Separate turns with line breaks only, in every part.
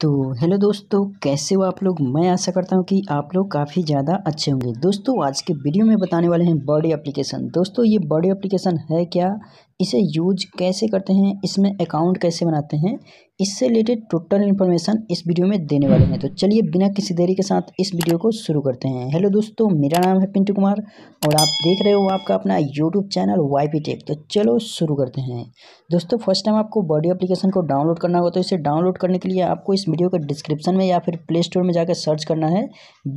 तो हेलो दोस्तों कैसे हो आप लोग मैं आशा करता हूँ कि आप लोग काफ़ी ज़्यादा अच्छे होंगे दोस्तों आज के वीडियो में बताने वाले हैं बॉडी एप्लीकेशन दोस्तों ये बॉडी एप्लीकेशन है क्या इसे यूज कैसे करते हैं इसमें अकाउंट कैसे बनाते हैं इससे रिलेटेड टोटल इन्फॉर्मेशन इस वीडियो में देने वाले हैं तो चलिए बिना किसी देरी के साथ इस वीडियो को शुरू करते हैं हेलो दोस्तों मेरा नाम है पिंटू कुमार और आप देख रहे हो आपका अपना YouTube channel Y P tech तो चलो शुरू करते हैं दोस्तों फर्स्ट टाइम आपको बॉडी अप्लीकेशन को डाउनलोड करना होगा तो इसे डाउनलोड करने के लिए आपको इस वीडियो के डिस्क्रिप्शन में या फिर प्ले स्टोर में जाकर सर्च करना है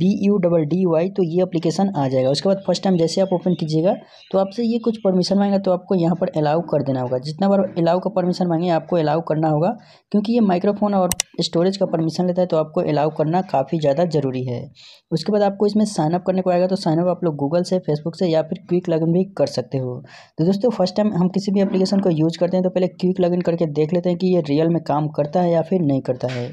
B U double D Y तो ये अप्लीकेशन आ जाएगा उसके बाद फर्स्ट टाइम जैसे आप ओपन कीजिएगा तो आपसे ये कुछ परमिशन मांगेगा तो आपको यहाँ पर अलाउ कर देना होगा जितना बार अलाउ का परमिशन मांगे आपको अलाउ करना होगा क्योंकि ये माइक्रोफोन और स्टोरेज का परमिशन लेता है तो आपको अलाउ करना काफ़ी ज़्यादा ज़रूरी है उसके बाद आपको इसमें साइनअप करने को आएगा तो साइनअप आप लोग गूगल से फेसबुक से या फिर क्विक लॉगिन भी कर सकते हो तो दोस्तों फर्स्ट टाइम हम किसी भी एप्लीकेशन को यूज़ करते हैं तो पहले क्विक लॉगिन करके देख लेते हैं कि ये रियल में काम करता है या फिर नहीं करता है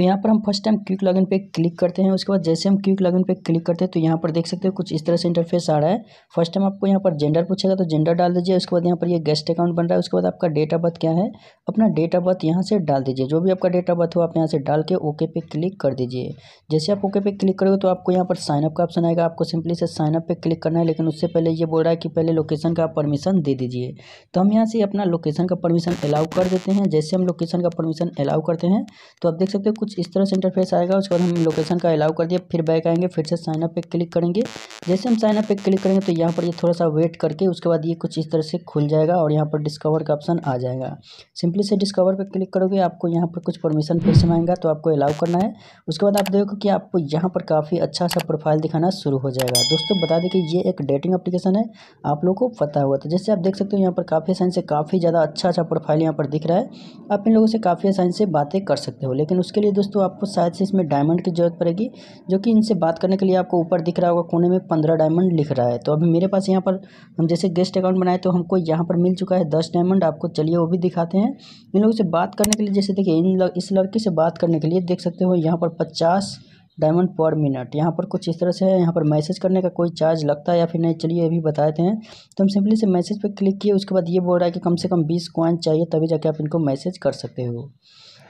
तो यहाँ पर हम फर्स्ट टाइम क्विक लॉगिन पे क्लिक करते हैं उसके बाद जैसे हम क्विक लॉगिन पे क्लिक करते हैं तो यहाँ पर देख सकते हो कुछ इस तरह से इंटरफेस आ रहा है फर्स्ट टाइम आपको यहाँ पर जेंडर पूछेगा तो जेंडर डाल दीजिए उसके बाद यहाँ पर ये यह गेस्ट अकाउंट बन रहा है उसके बाद आपका डेट ऑफ बर्थ क्या है अपना डेट ऑफ बर्थ यहाँ से डाल दीजिए जो भी आपका डेट ऑफ बर्थ हो आप यहाँ से डाल के ओके पे क्लिक कर दीजिए जैसे आप ओके पे क्लिक करोगे तो आपको यहाँ पर साइनअप का ऑप्शन आएगा आपको सिंपली से साइनअप पर क्लिक करना है लेकिन उससे पहले ये बोल रहा है कि पहले लोकेशन का परमिशन दे दीजिए तो हम यहाँ से अपना लोकेशन का परमिशन अलाउ कर देते हैं जैसे हम लोकेशन का परमिशन अलाउ करते हैं तो आप देख सकते हो कुछ कुछ इस तरह से इंटरफेस आएगा उसके बाद हम लोकेशन का अलाउ कर दिया फिर बैक आएंगे फिर से साइन अप पे क्लिक करेंगे जैसे हम साइन अप पे क्लिक करेंगे तो यहाँ पर ये थोड़ा सा वेट करके उसके बाद ये कुछ इस तरह से खुल जाएगा और यहाँ पर डिस्कवर का ऑप्शन आ जाएगा सिंपली से डिस्कवर पर क्लिक करोगे आपको यहाँ पर कुछ परमिशन फिर से मांगेगा तो आपको अलाउ करना है उसके बाद आप देखो कि आपको यहाँ पर काफ़ी अच्छा सा प्रोफाइल दिखाना शुरू हो जाएगा दोस्तों बता दें कि ये एक डेटिंग अप्लीकेशन है आप लोग को पता हुआ तो जैसे आप देख सकते हो यहाँ पर काफ़ी साइन से काफ़ी ज़्यादा अच्छा अच्छा प्रोफाइल यहाँ पर दिख रहा है आप इन लोगों से काफ़ी आसानी से बातें कर सकते हो लेकिन उसके लिए लिए दोस्तों आपको शायद से इसमें डायमंड की जरूरत पड़ेगी जो कि इनसे बात करने के लिए आपको ऊपर दिख रहा होगा कोने में पंद्रह डायमंड लिख रहा है तो अभी मेरे पास यहाँ पर हम जैसे गेस्ट अकाउंट बनाए तो हमको यहाँ पर मिल चुका है दस डायमंड आपको चलिए वो भी दिखाते हैं इन लोगों से बात करने के लिए जैसे देखिए इन इस लड़की से बात करने के लिए देख सकते हो यहाँ पर पचास डायमंड पर मिनट यहाँ पर कुछ इस तरह से है यहाँ पर मैसेज करने का कोई चार्ज लगता है या फिर नहीं चलिए अभी बताते हैं तो हम सिंपली से मैसेज पर क्लिक किए उसके बाद ये बोल रहा है कि कम से कम बीस कॉइन चाहिए तभी जाके आप इनको मैसेज कर सकते हो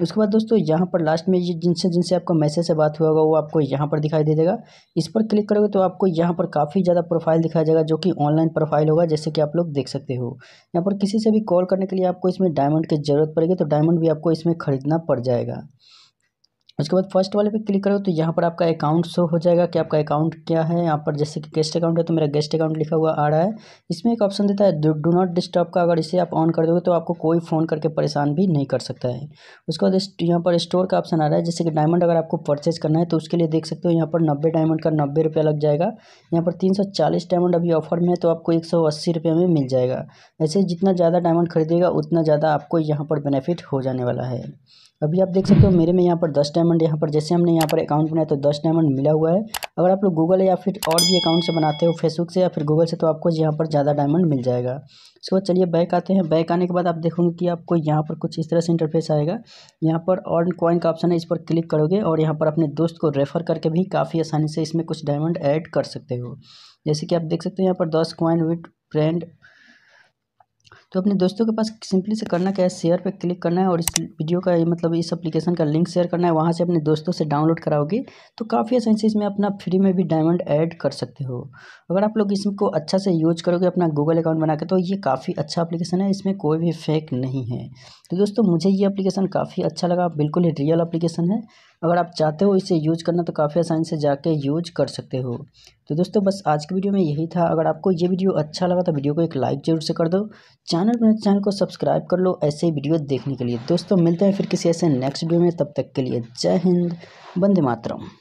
उसके बाद दोस्तों यहाँ पर लास्ट में ये जिनसे जिनसे आपका मैसेज से बात हुआ होगा वो आपको यहाँ पर दिखाई दे देगा इस पर क्लिक करोगे तो आपको यहाँ पर काफ़ी ज़्यादा प्रोफाइल दिखाया जाएगा जो कि ऑनलाइन प्रोफाइल होगा जैसे कि आप लोग देख सकते हो यहाँ पर किसी से भी कॉल करने के लिए आपको इसमें डायमंड की ज़रूरत पड़ेगी तो डायमंड भी आपको इसमें खरीदना पड़ जाएगा उसके बाद फर्स्ट वाले पे क्लिक करो तो यहाँ पर आपका अकाउंट शो हो जाएगा कि आपका अकाउंट क्या है यहाँ पर जैसे कि गेस्ट अकाउंट है तो मेरा गेस्ट अकाउंट लिखा हुआ आ रहा है इसमें एक ऑप्शन देता है डू नॉट डिस्टर्ब का अगर इसे आप ऑन कर दोगे तो आपको कोई फ़ोन करके परेशान भी नहीं कर सकता है उसके बाद यहाँ पर स्टोर का ऑप्शन आ रहा है जैसे कि डायमंड अगर आपको परचेज करना है तो उसके लिए देख सकते हो यहाँ पर नब्बे डायमंड का नब्बे रुपया लग जाएगा यहाँ पर तीन सौ चालीस डायमंड अभी ऑफर में है तो आपको एक सौ अस्सी रुपये में मिल जाएगा ऐसे जितना ज़्यादा डायमंड खरीदेगा उतना ज़्यादा आपको यहाँ पर बेनिफिट हो जाने वाला है अभी आप देख सकते हो मेरे में यहाँ पर दस डायमंड डायमंड यहाँ पर जैसे हमने यहाँ पर अकाउंट बनाया तो दस डायमंड मिला हुआ है अगर आप लोग गूगल या फिर और भी अकाउंट से बनाते हो फेसबुक से या फिर गूगल से तो आपको यहाँ पर ज़्यादा डायमंड मिल जाएगा उसके बाद चलिए बैक आते हैं बैक आने के बाद आप देखोगे कि आपको यहाँ पर कुछ इस तरह से इंटरफेस आएगा यहाँ पर अर्न कॉइन का ऑप्शन है इस पर क्लिक करोगे और यहाँ पर अपने दोस्त को रेफर करके भी काफ़ी आसानी से इसमें कुछ डायमंड ऐड कर सकते हो जैसे कि आप देख सकते हो यहाँ पर दस कॉइन विथ फ्रेंड तो अपने दोस्तों के पास सिंपली से करना क्या है शेयर पे क्लिक करना है और इस वीडियो का मतलब इस एप्लीकेशन का लिंक शेयर करना है वहाँ से अपने दोस्तों से डाउनलोड कराओगे तो काफ़ी आसान से इसमें अपना फ्री में भी डायमंड ऐड कर सकते हो अगर आप लोग इसको अच्छा से यूज करोगे अपना गूगल अकाउंट बना के तो ये काफ़ी अच्छा अप्लीकेशन है इसमें कोई भी फेक नहीं है तो दोस्तों मुझे ये अप्लीकेशन काफ़ी अच्छा लगा बिल्कुल ही रियल अप्लीकेशन है अगर आप चाहते हो इसे यूज करना तो काफ़ी आसानी से जाके यूज कर सकते हो तो दोस्तों बस आज की वीडियो में यही था अगर आपको ये वीडियो अच्छा लगा तो वीडियो को एक लाइक जरूर से कर दो चैनल पर चैनल को सब्सक्राइब कर लो ऐसे ही वीडियो देखने के लिए दोस्तों मिलते हैं फिर किसी ऐसे नेक्स्ट वीडियो में तब तक के लिए जय हिंद बंदे मातरम